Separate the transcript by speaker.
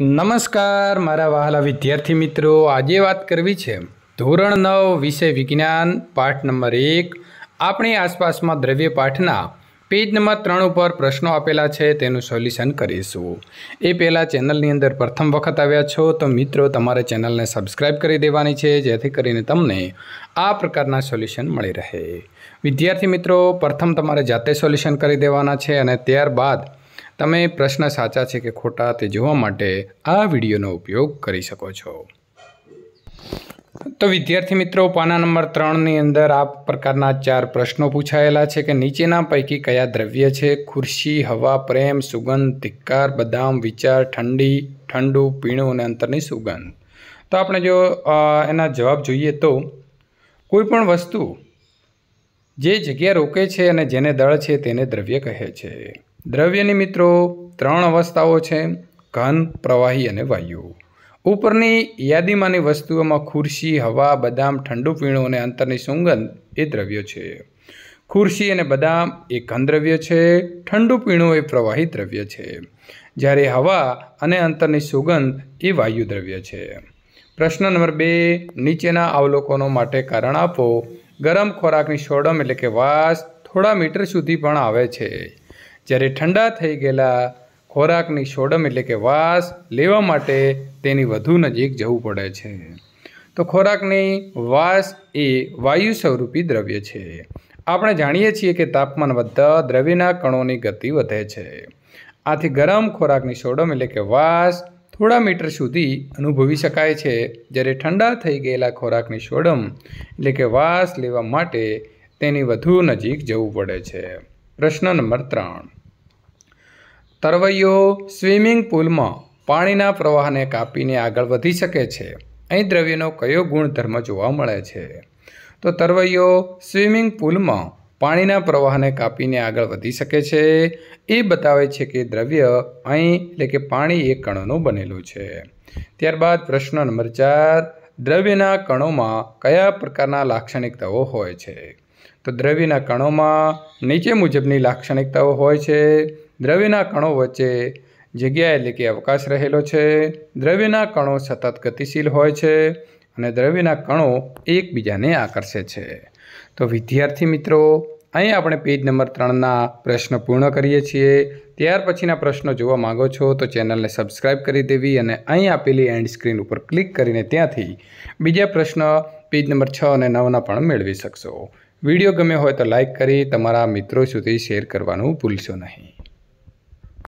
Speaker 1: નમસ્કાર મારા વહાલા વિદ્યાર્થી મિત્રો આજે વાત કરવી છે ધોરણ નવ વિષય વિજ્ઞાન પાઠ નંબર એક આપણી આસપાસમાં દ્રવ્ય પાઠના પેજ નંબર ત્રણ ઉપર પ્રશ્નો આપેલા છે તેનું સોલ્યુશન કરીશું એ પહેલાં ચેનલની અંદર પ્રથમ વખત આવ્યા છો તો મિત્રો તમારે ચેનલને સબસ્ક્રાઈબ કરી દેવાની છે જેથી કરીને તમને આ પ્રકારના સોલ્યુશન મળી રહે વિદ્યાર્થી મિત્રો પ્રથમ તમારે જાતે સોલ્યુશન કરી દેવાના છે અને ત્યારબાદ તમે પ્રશ્ન સાચા છે કે ખોટા તે જોવા માટે આ વિડીયોનો ઉપયોગ કરી શકો છો તો વિદ્યાર્થી મિત્રો પાના નંબર ત્રણની અંદર આ પ્રકારના ચાર પ્રશ્નો પૂછાયેલા છે કે નીચેના પૈકી કયા દ્રવ્ય છે ખુરશી હવા પ્રેમ સુગંધ ધિક્કાર બદામ વિચાર ઠંડી ઠંડુ પીણું અને અંતરની સુગંધ તો આપણે જો એના જવાબ જોઈએ તો કોઈ પણ વસ્તુ જે જગ્યા રોકે છે અને જેને દળ છે તેને દ્રવ્ય કહે છે દ્રવ્યની મિત્રો ત્રણ અવસ્થાઓ છે ઘન પ્રવાહી અને વાયુ ઉપરની યાદીમાંની વસ્તુઓમાં ખુરશી હવા બદામ ઠંડુ પીણું અને અંતરની સુગંધ એ દ્રવ્યો છે ખુરશી અને બદામ એ ઘનદ્રવ્ય છે ઠંડુ પીણું એ પ્રવાહી દ્રવ્ય છે જ્યારે હવા અને અંતરની સુગંધ એ વાયુ દ્રવ્ય છે પ્રશ્ન નંબર બે નીચેના અવલોકનો માટે કારણ આપો ગરમ ખોરાકની સોડમ એટલે કે વાસ થોડા મીટર સુધી પણ આવે છે જ્યારે ઠંડા થઈ ગયેલા ખોરાકની સોડમ એટલે કે વાસ લેવા માટે તેની વધુ નજીક જવું પડે છે તો ખોરાકની વાસ એ વાયુ સ્વરૂપી દ્રવ્ય છે આપણે જાણીએ છીએ કે તાપમાન વધતા દ્રવ્યના કણોની ગતિ વધે છે આથી ગરમ ખોરાકની સોડમ એટલે કે વાસ થોડા મીટર સુધી અનુભવી શકાય છે જ્યારે ઠંડા થઈ ગયેલા ખોરાકની સોડમ એટલે કે વાસ લેવા માટે તેની વધુ નજીક જવું પડે છે પ્રશ્ન નંબર ત્રણ તરવૈયો સ્વિમિંગ પૂલમાં પાણીના પ્રવાહને કાપીને આગળ વધી શકે છે અહીં દ્રવ્યનો કયો ગુણધર્મ જોવા મળે છે તો તરવૈયો સ્વિમિંગ પૂલમાં પાણીના પ્રવાહને કાપીને આગળ વધી શકે છે એ બતાવે છે કે દ્રવ્ય અહીં એટલે કે પાણી એક કણોનું બનેલું છે ત્યારબાદ પ્રશ્ન નંબર ચાર દ્રવ્યના કણોમાં કયા પ્રકારના લાક્ષણિકતાઓ હોય છે તો દ્રવ્યના કણોમાં નીચે મુજબની લાક્ષણિકતાઓ હોય છે દ્રવ્યના કણો વચ્ચે જગ્યા એટલે કે અવકાશ રહેલો છે દ્રવ્યના કણો સતત ગતિશીલ હોય છે અને દ્રવ્યના કણો એકબીજાને આકર્ષે છે તો વિદ્યાર્થી મિત્રો અહીં આપણે પેજ નંબર ત્રણના પ્રશ્ન પૂર્ણ કરીએ છીએ ત્યાર પછીના પ્રશ્નો જોવા માગો છો તો ચેનલને સબસ્ક્રાઇબ કરી દેવી અને અહીં આપેલી એન્ડ સ્ક્રીન ઉપર ક્લિક કરીને ત્યાંથી બીજા પ્રશ્ન પેજ નંબર છ અને નવના પણ મેળવી શકશો વિડીયો ગમ્યો હોય તો લાઇક કરી તમારા મિત્રો સુધી શેર કરવાનું ભૂલશો નહીં